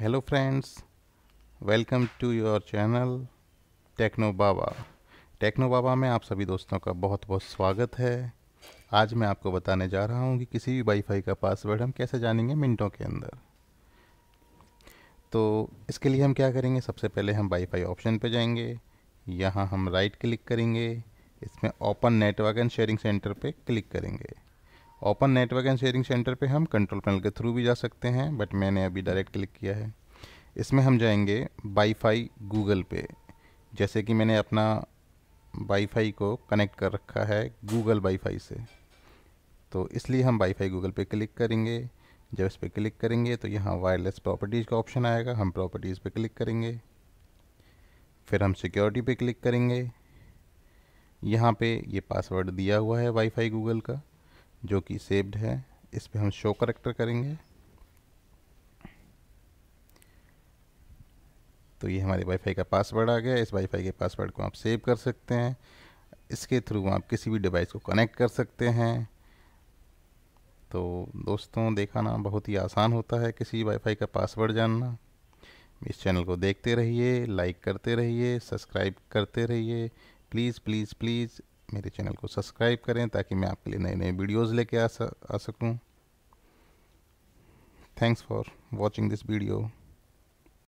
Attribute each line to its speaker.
Speaker 1: hello friends welcome to your channel techno Baba techno Baba में आप सभी दोस्तों का बहुत बहुत स्वागत है आज मैं आपको बताने जा रहा हूँ कि किसी भी वाईफाई का पासवर्ड हम कैसे जानेंगे मिनटों के अंदर तो इसके लिए हम क्या करेंगे सबसे पहले हम वाईफाई ऑप्शन पर जाएंगे यहाँ हम राइट क्लिक करेंगे इसमें open network and sharing center पे क्लिक करेंगे open network and sharing center पे हम कंट्रोल पैनल के थ्रू भी जा सकते हैं बट मैंने अभी डायरेक्ट क्लिक किया है इसमें हम जाएंगे वाईफाई गूगल पे जैसे कि मैंने अपना वाईफाई को कनेक्ट कर रखा है गूगल वाईफाई से तो इसलिए हम वाईफाई गूगल पे क्लिक करेंगे जब इस पर क्लिक करेंगे तो यहाँ वायरलेस प्रॉपर्टीज़ का ऑप्शन आएगा हम प्रॉपर्टीज़ पे क्लिक करेंगे फिर हम सिक्योरिटी पे क्लिक करेंगे यहाँ पे ये पासवर्ड दिया हुआ है वाईफाई गूगल का जो कि सेव्ड है इस पर हम शो करेक्टर करेंगे तो ये हमारे वाईफाई का पासवर्ड आ गया इस वाईफाई के पासवर्ड को आप सेव कर सकते हैं इसके थ्रू आप किसी भी डिवाइस को कनेक्ट कर सकते हैं तो दोस्तों देखा ना बहुत ही आसान होता है किसी वाईफाई का पासवर्ड जानना इस चैनल को देखते रहिए लाइक करते रहिए सब्सक्राइब करते रहिए प्लीज़ प्लीज़ प्लीज़ मेरे चैनल को सब्सक्राइब करें ताकि मैं आपके लिए नए नए वीडियोस लेके आ, सकूँ सकूं thanks for watching this video